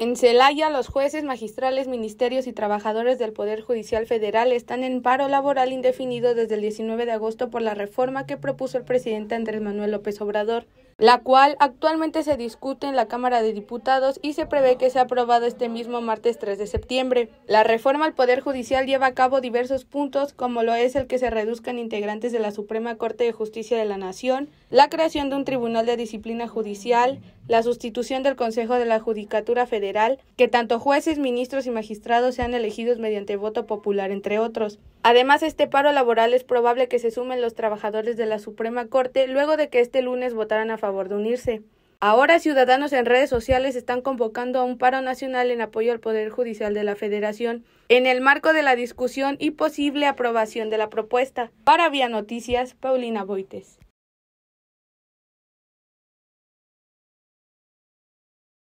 En Celaya, los jueces, magistrales, ministerios y trabajadores del Poder Judicial Federal están en paro laboral indefinido desde el 19 de agosto por la reforma que propuso el presidente Andrés Manuel López Obrador, la cual actualmente se discute en la Cámara de Diputados y se prevé que sea aprobada este mismo martes 3 de septiembre. La reforma al Poder Judicial lleva a cabo diversos puntos, como lo es el que se reduzcan integrantes de la Suprema Corte de Justicia de la Nación, la creación de un Tribunal de Disciplina Judicial, la sustitución del Consejo de la Judicatura Federal, que tanto jueces, ministros y magistrados sean elegidos mediante voto popular, entre otros. Además, este paro laboral es probable que se sumen los trabajadores de la Suprema Corte luego de que este lunes votaran a favor de unirse. Ahora ciudadanos en redes sociales están convocando a un paro nacional en apoyo al Poder Judicial de la Federación en el marco de la discusión y posible aprobación de la propuesta. Para Vía Noticias, Paulina Boites.